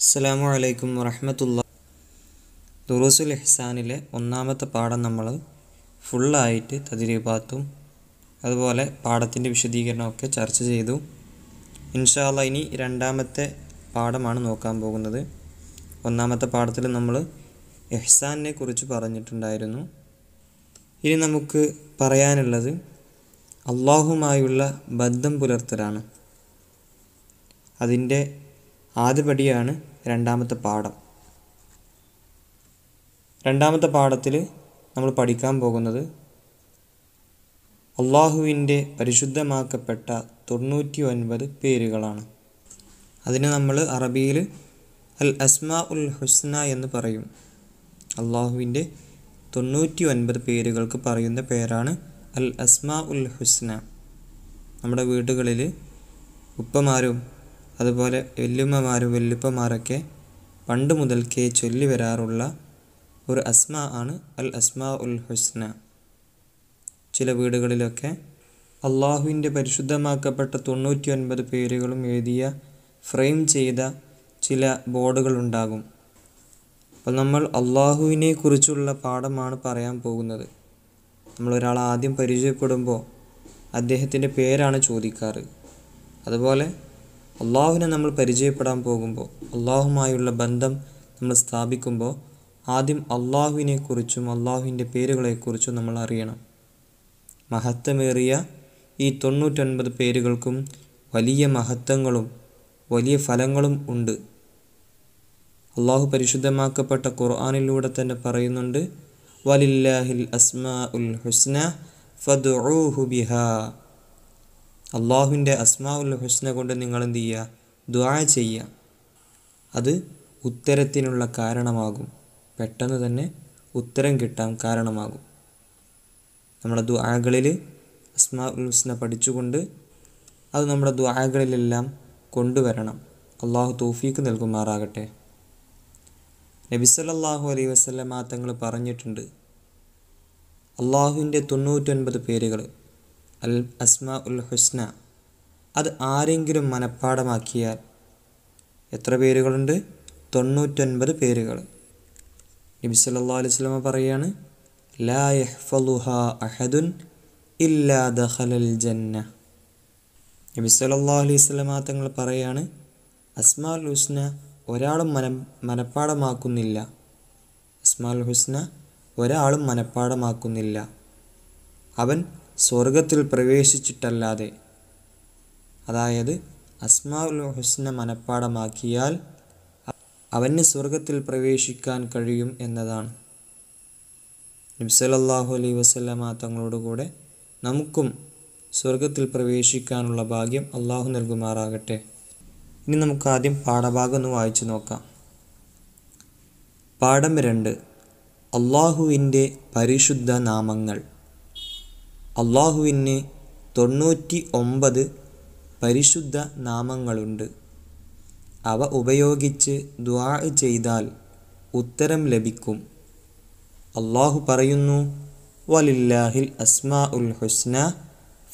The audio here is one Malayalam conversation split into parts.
അസ്സാം വലൈക്കും വറഹമത്തുള്ള ദുറൂസുൽ ഇഹ്സാനിലെ ഒന്നാമത്തെ പാഠം നമ്മൾ ഫുള്ളായിട്ട് തതിരീപാത്തും അതുപോലെ പാഠത്തിൻ്റെ വിശദീകരണമൊക്കെ ചർച്ച ചെയ്തു ഇൻഷാല്ല ഇനി രണ്ടാമത്തെ പാഠമാണ് നോക്കാൻ പോകുന്നത് ഒന്നാമത്തെ പാഠത്തിൽ നമ്മൾ എഹ്സാനിനെ കുറിച്ച് പറഞ്ഞിട്ടുണ്ടായിരുന്നു ഇനി നമുക്ക് പറയാനുള്ളത് അള്ളാഹുമായുള്ള ബന്ധം പുലർത്തലാണ് അതിൻ്റെ ആദ്യപടിയാണ് രണ്ടാമത്തെ പാഠം രണ്ടാമത്തെ പാഠത്തിൽ നമ്മൾ പഠിക്കാൻ പോകുന്നത് അള്ളാഹുവിൻ്റെ പരിശുദ്ധമാക്കപ്പെട്ട തൊണ്ണൂറ്റി ഒൻപത് പേരുകളാണ് അതിന് നമ്മൾ അറബിയിൽ അൽ അസ്മാ ഉൽ ഹുസ്ന എന്ന് പറയും അള്ളാഹുവിൻ്റെ തൊണ്ണൂറ്റി ഒൻപത് പേരുകൾക്ക് പറയുന്ന പേരാണ് അൽ അസ്മാ ഉൽ ഹുസ്ന നമ്മുടെ വീടുകളിൽ ഉപ്പമാരും അതുപോലെ വല്യമ്മമാരും വല്യപ്പമാരൊക്കെ പണ്ട് മുതൽക്കേ ചൊല്ലി വരാറുള്ള ഒരു അസ്മ ആണ് അൽ അസ്മ ഉൽ ഹുസ്ന ചില വീടുകളിലൊക്കെ അള്ളാഹുവിൻ്റെ പരിശുദ്ധമാക്കപ്പെട്ട തൊണ്ണൂറ്റി ഒൻപത് പേരുകളും എഴുതിയ ഫ്രെയിം ചെയ്ത ചില ബോർഡുകളുണ്ടാകും അപ്പോൾ നമ്മൾ അള്ളാഹുവിനെ കുറിച്ചുള്ള പാഠമാണ് പറയാൻ പോകുന്നത് നമ്മൾ ഒരാളെ ആദ്യം പരിചയപ്പെടുമ്പോൾ അദ്ദേഹത്തിൻ്റെ പേരാണ് ചോദിക്കാറ് അതുപോലെ അള്ളാഹുവിനെ നമ്മൾ പരിചയപ്പെടാൻ പോകുമ്പോൾ അള്ളാഹുമായുള്ള ബന്ധം നമ്മൾ സ്ഥാപിക്കുമ്പോൾ ആദ്യം അള്ളാഹുവിനെക്കുറിച്ചും അള്ളാഹുവിൻ്റെ പേരുകളെക്കുറിച്ചും നമ്മൾ അറിയണം മഹത്വമേറിയ ഈ തൊണ്ണൂറ്റൊൻപത് പേരുകൾക്കും വലിയ മഹത്വങ്ങളും വലിയ ഫലങ്ങളും ഉണ്ട് അള്ളാഹു പരിശുദ്ധമാക്കപ്പെട്ട ഖുർആാനിലൂടെ തന്നെ പറയുന്നുണ്ട് വലില്ലാഹിൽ അസ്മാ ഉൽ ഹുസ്ന ഫുബിഹ ബിഹാ അള്ളാഹുവിൻ്റെ അസ്മാ ഹുസ്ന കൊണ്ട് നിങ്ങൾ എന്ത് ചെയ്യുക ദ്വാ ചെയ്യുക അത് ഉത്തരത്തിനുള്ള കാരണമാകും പെട്ടെന്ന് തന്നെ ഉത്തരം കിട്ടാൻ കാരണമാകും നമ്മുടെ ദ്വാകളിൽ അസ്മാ ഉൽ ഹുസ്ന പഠിച്ചുകൊണ്ട് അത് നമ്മുടെ ദ്വാകളിലെല്ലാം കൊണ്ടുവരണം അള്ളാഹു തോഫീക്ക് നൽകുമാറാകട്ടെ നബിസലല്ലാഹു അലൈ വസ്ലമാ തങ്ങൾ പറഞ്ഞിട്ടുണ്ട് അള്ളാഹുവിൻ്റെ തൊണ്ണൂറ്റൊൻപത് പേരുകൾ അൽ അസ്മ ഉൽ ഹുസ്ന അത് ആരെങ്കിലും മനഃപ്പാടമാക്കിയാൽ എത്ര പേരുകളുണ്ട് തൊണ്ണൂറ്റൊൻപത് പേരുകൾ നബി സല്ലാ അലൈഹി സ്വലമ പറയാണ് ലാ അഹദുൻ ഇല്ലാ ദഹലൽ ജന്ന നബി സല്ലാ അലൈഹി സ്വലമ തങ്ങൾ പറയാണ് അസ്മാൽ ഹുസ്ന ഒരാളും മന മനഃപ്പാടമാക്കുന്നില്ല അസ്മാൽ ഹുസ്ന ഒരാളും മനഃപ്പാടമാക്കുന്നില്ല അവൻ സ്വർഗത്തിൽ പ്രവേശിച്ചിട്ടല്ലാതെ അതായത് അസ്മാഉൽ ഹുസ്ന മനപ്പാടമാക്കിയാൽ അവന് സ്വർഗത്തിൽ പ്രവേശിക്കാൻ കഴിയും എന്നതാണ് നബ്സലല്ലാഹു അലൈ വസ്ലമ തങ്ങളോടുകൂടെ നമുക്കും സ്വർഗത്തിൽ പ്രവേശിക്കാനുള്ള ഭാഗ്യം അള്ളാഹു നൽകുമാറാകട്ടെ ഇനി നമുക്ക് ആദ്യം പാഠഭാഗം ഒന്ന് വായിച്ചു നോക്കാം പാഠം രണ്ട് അള്ളാഹുവിൻ്റെ പരിശുദ്ധ നാമങ്ങൾ അള്ളാഹുവിന് തൊണ്ണൂറ്റി ഒമ്പത് പരിശുദ്ധ നാമങ്ങളുണ്ട് അവ ഉപയോഗിച്ച് ദ്വാ ചെയ്താൽ ഉത്തരം ലഭിക്കും അള്ളാഹു പറയുന്നു വലില്ലാഹിൽ അസ്മാ ഉൽ ഹുസ്ന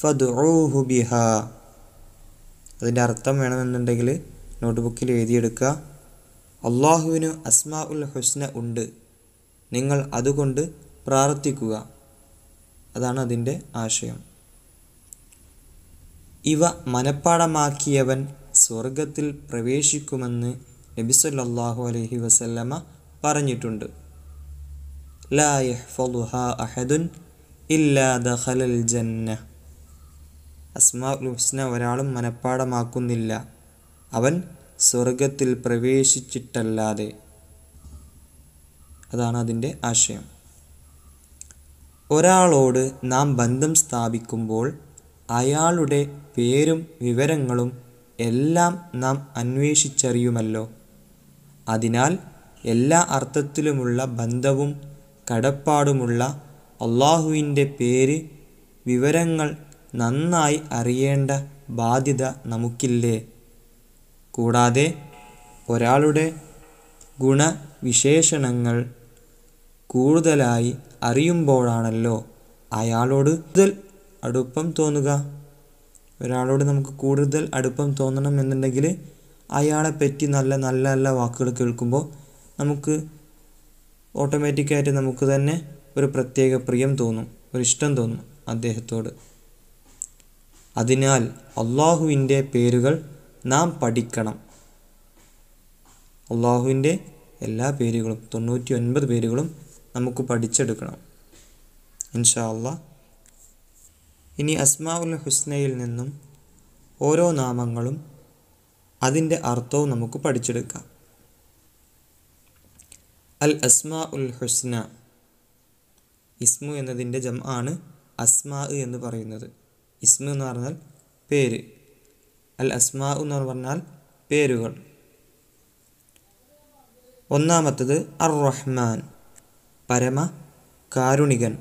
ഫുബിഹ അതിൻ്റെ അർത്ഥം വേണമെന്നുണ്ടെങ്കിൽ നോട്ട്ബുക്കിൽ എഴുതിയെടുക്കുക അള്ളാഹുവിന് അസ്മാ ഉൽ ഹുസ്ന ഉണ്ട് നിങ്ങൾ അതുകൊണ്ട് പ്രാർത്ഥിക്കുക അതാണ് അതിൻ്റെ ആശയം ഇവ മനഃപ്പാടമാക്കിയവൻ സ്വർഗത്തിൽ പ്രവേശിക്കുമെന്ന് നബിസല്ലാഹു അലഹി വസല്ലമ പറഞ്ഞിട്ടുണ്ട് ലാ അഹദുൻ ഇല്ലാ ജന്ന ഒരാളും മനഃപ്പാടമാക്കുന്നില്ല അവൻ സ്വർഗത്തിൽ പ്രവേശിച്ചിട്ടല്ലാതെ അതാണ് അതിൻ്റെ ആശയം ഒരാളോട് നാം ബന്ധം സ്ഥാപിക്കുമ്പോൾ അയാളുടെ പേരും വിവരങ്ങളും എല്ലാം നാം അന്വേഷിച്ചറിയുമല്ലോ അതിനാൽ എല്ലാ അർത്ഥത്തിലുമുള്ള ബന്ധവും കടപ്പാടുമുള്ള അള്ളാഹുവിൻ്റെ പേര് വിവരങ്ങൾ നന്നായി അറിയേണ്ട ബാധ്യത നമുക്കില്ലേ കൂടാതെ ഒരാളുടെ ഗുണവിശേഷണങ്ങൾ കൂടുതലായി അറിയുമ്പോഴാണല്ലോ അയാളോട് കൂടുതൽ അടുപ്പം തോന്നുക ഒരാളോട് നമുക്ക് കൂടുതൽ അടുപ്പം തോന്നണം എന്നുണ്ടെങ്കിൽ പറ്റി നല്ല നല്ല നല്ല വാക്കുകൾ കേൾക്കുമ്പോൾ നമുക്ക് ഓട്ടോമാറ്റിക്കായിട്ട് നമുക്ക് തന്നെ ഒരു പ്രത്യേക പ്രിയം തോന്നും ഒരു ഇഷ്ടം തോന്നും അദ്ദേഹത്തോട് അതിനാൽ അള്ളാഹുവിൻ്റെ പേരുകൾ നാം പഠിക്കണം അള്ളാഹുവിൻ്റെ എല്ലാ പേരുകളും തൊണ്ണൂറ്റി ഒൻപത് പേരുകളും നമുക്ക് പഠിച്ചെടുക്കണം ഇൻഷാ ഇനി അസ്മാ ഉൽ ഹുസ്നയിൽ നിന്നും ഓരോ നാമങ്ങളും അതിൻ്റെ അർത്ഥവും നമുക്ക് പഠിച്ചെടുക്കാം അൽ അസ്മാ ഉൽ ഹുസ്ന ഇസ്മു എന്നതിൻ്റെ ജം ആണ് അസ്മാ എന്ന് പറയുന്നത് ഇസ്മു എന്ന് പറഞ്ഞാൽ പേര് അൽ അസ്മാ എന്ന് പറഞ്ഞാൽ പേരുകൾ ഒന്നാമത്തത് അർ റഹ്മാൻ പരമ കാരുണികൻ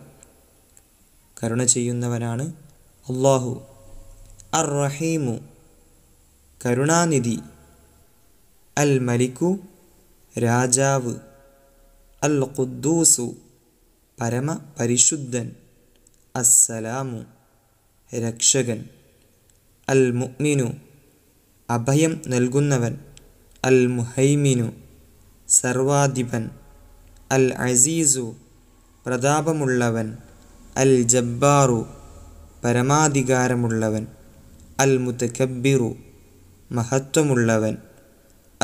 കരുണ ചെയ്യുന്നവനാണ് അള്ളാഹു അർ റഹീമു കരുണാനിധി അൽ മലിക്കു രാജാവ് അൽ ഖുദ്ദൂസു പരമ പരിശുദ്ധൻ അസ്സലാമു രക്ഷകൻ അൽ മുഅ്മിനു അഭയം നൽകുന്നവൻ അൽ മുഹൈമിനു സർവാധിപൻ അൽ അസീസു പ്രതാപമുള്ളവൻ അൽ ജബ്ബാറു പരമാധികാരമുള്ളവൻ അൽ മുത്തക്കബിറു മഹത്വമുള്ളവൻ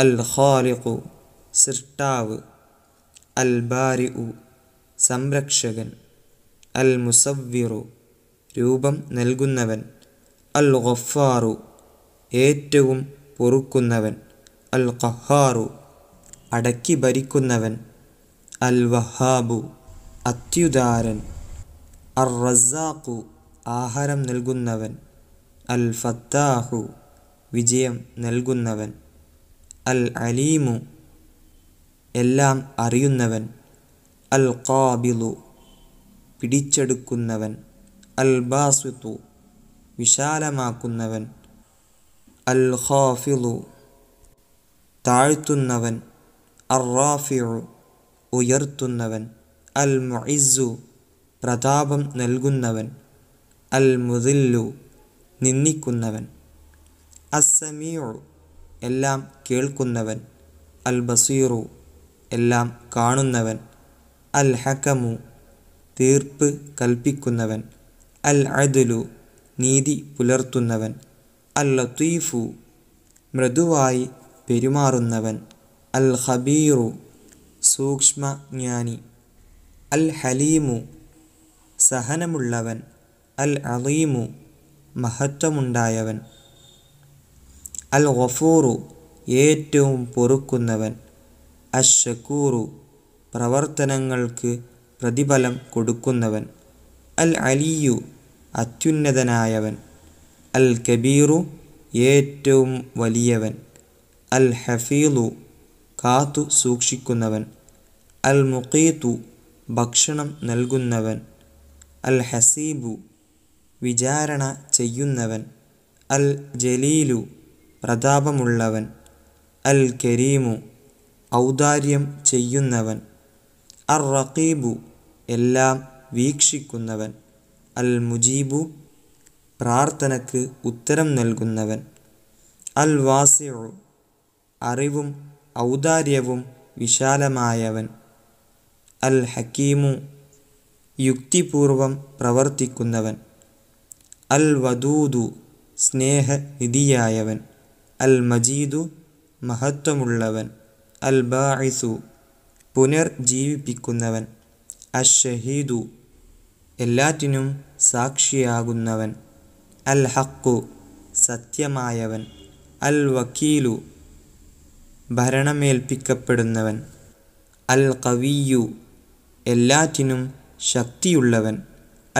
അൽ ഖാലിഖു സൃഷ്ടാവ് അൽ ബാരി ഉ സംരക്ഷകൻ അൽ മുസവ്വിറു രൂപം നൽകുന്നവൻ അൽ ഗഫാറു ഏറ്റവും പൊറുക്കുന്നവൻ അൽ ഖഹാറു അടക്കി ഭരിക്കുന്നവൻ അൽ വഹാബു അത്യുദാരൻ അർ റസാഖു ആഹാരം നൽകുന്നവൻ അൽ ഫത്താഹു വിജയം നൽകുന്നവൻ അൽ അലീമു എല്ലാം അറിയുന്നവൻ അൽ കാബിലു പിടിച്ചെടുക്കുന്നവൻ അൽ വിശാലമാക്കുന്നവൻ അൽ താഴ്ത്തുന്നവൻ അർ ഉയർത്തുന്നവൻ അൽ മുഇസു പ്രതാപം നൽകുന്നവൻ അൽ മുതില്ലു നിന്ദിക്കുന്നവൻ അസമിയോ എല്ലാം കേൾക്കുന്നവൻ അൽ ബസീറു എല്ലാം കാണുന്നവൻ അൽ ഹക്കമു തീർപ്പ് കൽപ്പിക്കുന്നവൻ അൽ അദുലു നീതി പുലർത്തുന്നവൻ അൽ ലത്തീഫു മൃദുവായി പെരുമാറുന്നവൻ അൽ ഹബീറു സൂക്ഷ്മജ്ഞാനി അൽ ഹലീമു സഹനമുള്ളവൻ അൽ അലീമു മഹത്വമുണ്ടായവൻ അൽ ഗഫൂറു ഏറ്റവും പൊറുക്കുന്നവൻ അഷക്കൂറു പ്രവർത്തനങ്ങൾക്ക് പ്രതിഫലം കൊടുക്കുന്നവൻ അൽ അലിയു അത്യുന്നതനായവൻ അൽ കബീറു ഏറ്റവും വലിയവൻ അൽ ഹഫീലു കാത്തു സൂക്ഷിക്കുന്നവൻ അൽ മുഖീത്തു ഭക്ഷണം നൽകുന്നവൻ അൽ ഹസീബു വിചാരണ ചെയ്യുന്നവൻ അൽ ജലീലു പ്രതാപമുള്ളവൻ അൽ കരീമു ഔദാര്യം ചെയ്യുന്നവൻ അർ റഖീബു എല്ലാം വീക്ഷിക്കുന്നവൻ അൽ മുജീബു പ്രാർത്ഥനക്ക് ഉത്തരം നൽകുന്നവൻ അൽ വാസിഉ അറിവും ഔദാര്യവും വിശാലമായവൻ അൽ ഹക്കീമു യുക്തിപൂർവം പ്രവർത്തിക്കുന്നവൻ അൽ വദൂദു സ്നേഹനിധിയായവൻ അൽ മജീദു മഹത്വമുള്ളവൻ അൽ ബാഇസു പുനർജീവിപ്പിക്കുന്നവൻ അഷഹീദു എല്ലാറ്റിനും സാക്ഷിയാകുന്നവൻ അൽ ഹക്കു സത്യമായവൻ അൽ വക്കീലു ഭരണമേൽപ്പിക്കപ്പെടുന്നവൻ അൽ കവിയു എല്ലാറ്റിനും ശക്തിയുള്ളവൻ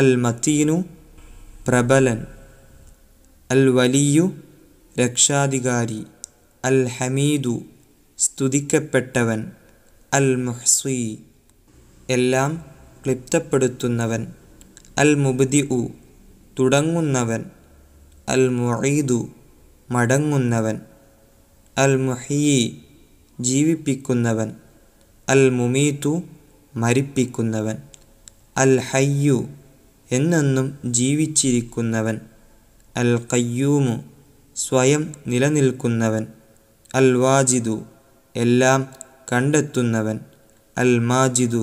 അൽ മത്തീനു പ്രബലൻ അൽ വലിയു രക്ഷാധികാരി അൽ ഹമീദു സ്തുതിക്കപ്പെട്ടവൻ അൽ മുഹ്സി എല്ലാം ക്ലിപ്തപ്പെടുത്തുന്നവൻ അൽ മുബ്ദി ഉ തുടങ്ങുന്നവൻ അൽ മുഈദു മടങ്ങുന്നവൻ അൽ മുഹിയി ജീവിപ്പിക്കുന്നവൻ അൽ മുമീത്തു മരിപ്പിക്കുന്നവൻ അൽ ഹയ്യു എന്നെന്നും ജീവിച്ചിരിക്കുന്നവൻ അൽ കയ്യൂമു സ്വയം നിലനിൽക്കുന്നവൻ അൽ വാജിദു എല്ലാം കണ്ടെത്തുന്നവൻ അൽ മാജിദു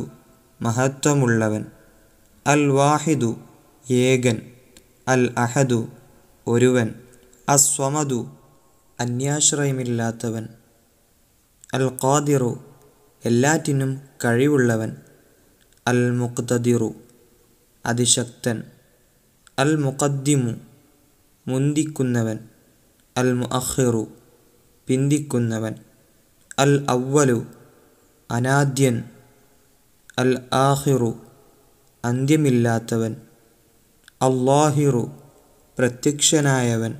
മഹത്വമുള്ളവൻ അൽ വാഹിദു ഏകൻ അൽ അഹദു ഒരുവൻ അസ്വമദു അന്യാശ്രയമില്ലാത്തവൻ അൽ ഖാദിറു എല്ലാറ്റിനും കഴിവുള്ളവൻ അൽ മുഖ്തദിറു അതിശക്തൻ അൽ മുഖദ്ദിമു മുന്തിക്കുന്നവൻ അൽ മുഅഖിറു പിന്തിക്കുന്നവൻ അൽ അവ്വലു അനാദ്യൻ അൽ ആഹിറു അന്ത്യമില്ലാത്തവൻ അല്ലാഹിറു പ്രത്യക്ഷനായവൻ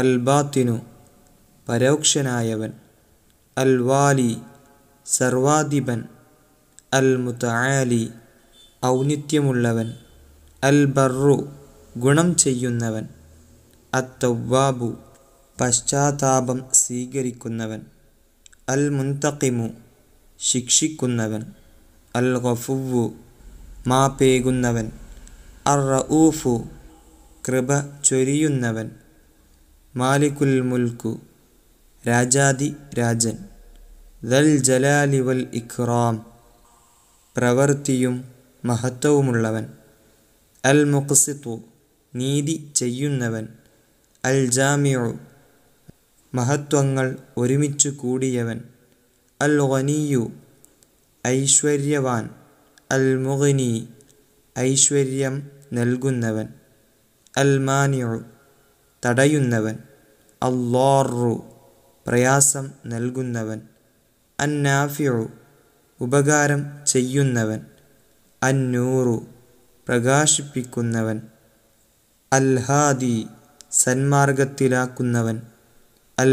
അൽ ബാത്തിനു പരോക്ഷനായവൻ അൽ വാലി സർവാധിപൻ അൽ മുത്തആലി ഔന്നിത്യമുള്ളവൻ അൽ ബറു ഗുണം ചെയ്യുന്നവൻ അത്തവ്വാബു പശ്ചാത്താപം സ്വീകരിക്കുന്നവൻ അൽ മുന്തക്കിമു ശിക്ഷിക്കുന്നവൻ അൽ ഖഫുവു മാപേകുന്നവൻ അർ റഊഫു കൃപ ചൊരിയുന്നവൻ മാലിക്കുൽ മുൽക്കു രാജാതി രാജൻ ദൽ ജലാലി വൽ ഇഖ്റാം പ്രവൃത്തിയും മഹത്വവുമുള്ളവൻ അൽ മുഖസിത്തു നീതി ചെയ്യുന്നവൻ അൽ ജാമിയു മഹത്വങ്ങൾ ഒരുമിച്ചു കൂടിയവൻ അൽ ഖനിയു ഐശ്വര്യവാൻ അൽ മുഗനി ഐശ്വര്യം നൽകുന്നവൻ അൽ മാനിയു തടയുന്നവൻ അല്ലാറു പ്രയാസം നൽകുന്നവൻ അന്നാഫിയു ഉപകാരം ചെയ്യുന്നവൻ അന്നൂറു പ്രകാശിപ്പിക്കുന്നവൻ അൽഹാദി സന്മാർഗത്തിലാക്കുന്നവൻ അൽ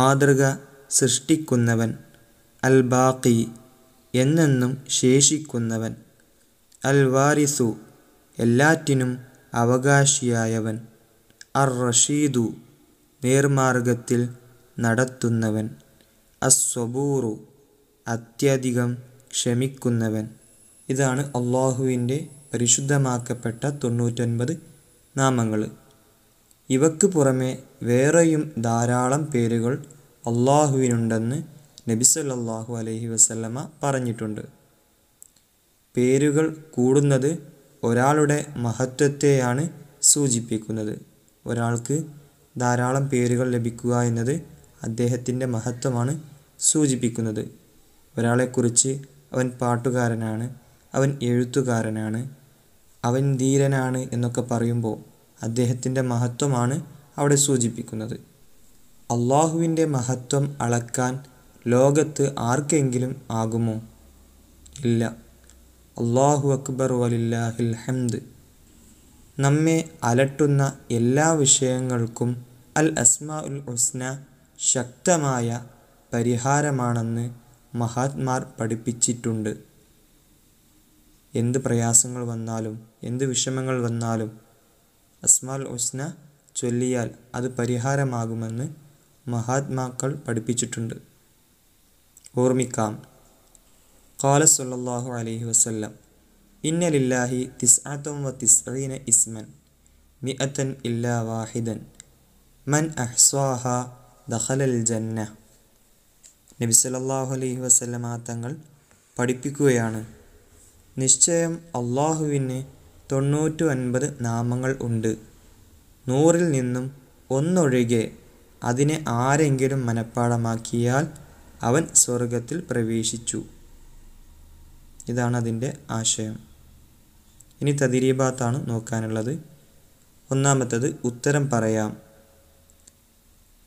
മാതൃക സൃഷ്ടിക്കുന്നവൻ അൽബാഖി എന്നെന്നും ശേഷിക്കുന്നവൻ അൽവാരിസു എല്ലാറ്റിനും അവകാശിയായവൻ അർ റഷീദു നേർമാർഗത്തിൽ നടത്തുന്നവൻ അസ്വബൂറു അത്യധികം ക്ഷമിക്കുന്നവൻ ഇതാണ് അള്ളാഹുവിൻ്റെ പരിശുദ്ധമാക്കപ്പെട്ട തൊണ്ണൂറ്റൊൻപത് നാമങ്ങൾ ഇവക്ക് പുറമെ വേറെയും ധാരാളം പേരുകൾ അള്ളാഹുവിനുണ്ടെന്ന് നബിസല്ലാഹു അലൈഹി വസല്ലമ പറഞ്ഞിട്ടുണ്ട് പേരുകൾ കൂടുന്നത് ഒരാളുടെ മഹത്വത്തെയാണ് സൂചിപ്പിക്കുന്നത് ഒരാൾക്ക് ധാരാളം പേരുകൾ ലഭിക്കുക എന്നത് അദ്ദേഹത്തിൻ്റെ മഹത്വമാണ് സൂചിപ്പിക്കുന്നത് ഒരാളെക്കുറിച്ച് അവൻ പാട്ടുകാരനാണ് അവൻ എഴുത്തുകാരനാണ് അവൻ ധീരനാണ് എന്നൊക്കെ പറയുമ്പോൾ അദ്ദേഹത്തിൻ്റെ മഹത്വമാണ് അവിടെ സൂചിപ്പിക്കുന്നത് അള്ളാഹുവിൻ്റെ മഹത്വം അളക്കാൻ ലോകത്ത് ആർക്കെങ്കിലും ആകുമോ ഇല്ല അള്ളാഹു അക്ബർ വലില്ലാഹിൽ ഹംദ് നമ്മെ അലട്ടുന്ന എല്ലാ വിഷയങ്ങൾക്കും അൽ അസ്മാ ഉൽ ഹുസ്ന ശക്തമായ പരിഹാരമാണെന്ന് മഹാത്മാർ പഠിപ്പിച്ചിട്ടുണ്ട് എന്ത് പ്രയാസങ്ങൾ വന്നാലും എന്ത് വിഷമങ്ങൾ വന്നാലും അസ്മാൽ ഹുസ്ന ചൊല്ലിയാൽ അത് പരിഹാരമാകുമെന്ന് മഹാത്മാക്കൾ പഠിപ്പിച്ചിട്ടുണ്ട് ഓർമ്മിക്കാം കാല സല്ലാഹു അലൈഹി വസ്ല്ലാം ഇന്ന ലില്ലാഹി തിസ്ആത്തും വ തിസ്റീന ഇസ്മൻ മിഅത്തൻ ഇല്ലാ വാഹിദൻ മൻ അഹ്സ്വാഹ ദഹലൽ ജന്ന നബി അലൈഹി വസല്ലമ തങ്ങൾ പഠിപ്പിക്കുകയാണ് നിശ്ചയം അള്ളാഹുവിന് തൊണ്ണൂറ്റി ഒൻപത് നാമങ്ങൾ ഉണ്ട് നൂറിൽ നിന്നും ഒന്നൊഴികെ അതിനെ ആരെങ്കിലും മനഃപ്പാടമാക്കിയാൽ അവൻ സ്വർഗത്തിൽ പ്രവേശിച്ചു ഇതാണ് അതിൻ്റെ ആശയം ഇനി ഭാഗത്താണ് നോക്കാനുള്ളത് ഒന്നാമത്തത് ഉത്തരം പറയാം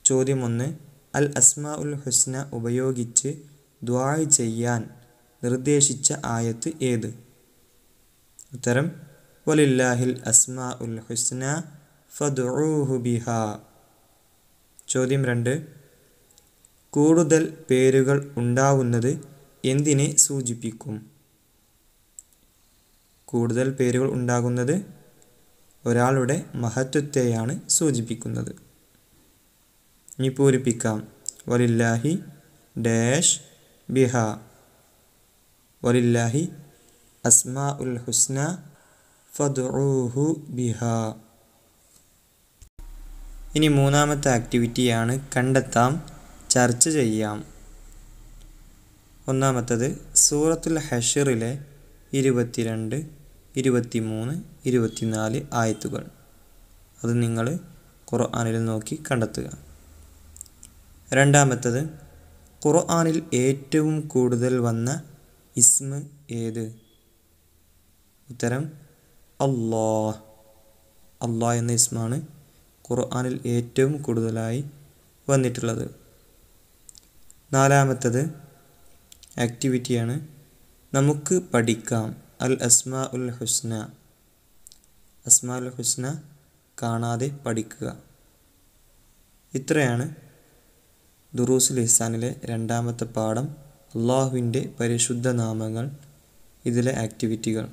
ചോദ്യം ഒന്ന് അൽ അസ്മാ ഉൽ ഹുസ്ന ഉപയോഗിച്ച് ദ്വായ് ചെയ്യാൻ നിർദ്ദേശിച്ച ആയത്ത് ഏത് ഉത്തരം വലില്ലാഹിൽ അസ്മാ ഉൽ ഹുസ്ന ഫുബിഹ ചോദ്യം രണ്ട് കൂടുതൽ പേരുകൾ ഉണ്ടാവുന്നത് എന്തിനെ സൂചിപ്പിക്കും കൂടുതൽ പേരുകൾ ഉണ്ടാകുന്നത് ഒരാളുടെ മഹത്വത്തെയാണ് സൂചിപ്പിക്കുന്നത് ഇനി പൂരിപ്പിക്കാം വലില്ലാഹി ഡാഷ് ബിഹ വലില്ലാഹി അസ്മ ഉൽ ഹുസ്ന ഫദ്ഊഹു ബിഹ ഇനി മൂന്നാമത്തെ ആക്ടിവിറ്റിയാണ് കണ്ടെത്താം ചർച്ച ചെയ്യാം ഒന്നാമത്തത് സൂറത്തുൽ ഹഷറിലെ ഇരുപത്തിരണ്ട് ഇരുപത്തി മൂന്ന് നാല് ആയത്തുകൾ അത് നിങ്ങൾ ഖുർആാനിൽ നോക്കി കണ്ടെത്തുക രണ്ടാമത്തത് ഖുർആാനിൽ ഏറ്റവും കൂടുതൽ വന്ന ഇസ്മ ഏത് ഉത്തരം അള്ളാ അള്ളാ എന്ന ഇസ്മാണ് ഖുർആാനിൽ ഏറ്റവും കൂടുതലായി വന്നിട്ടുള്ളത് നാലാമത്തത് ആക്ടിവിറ്റിയാണ് നമുക്ക് പഠിക്കാം അൽ അസ്മാ ഉൽ ഹുസ്ന അസ്മാ ഉൽ ഹുസ്ന കാണാതെ പഠിക്കുക ഇത്രയാണ് ദുറൂസുൽ ഇഹ്സാനിലെ രണ്ടാമത്തെ പാഠം അള്ളാഹുവിൻ്റെ പരിശുദ്ധ നാമങ്ങൾ ഇതിലെ ആക്ടിവിറ്റികൾ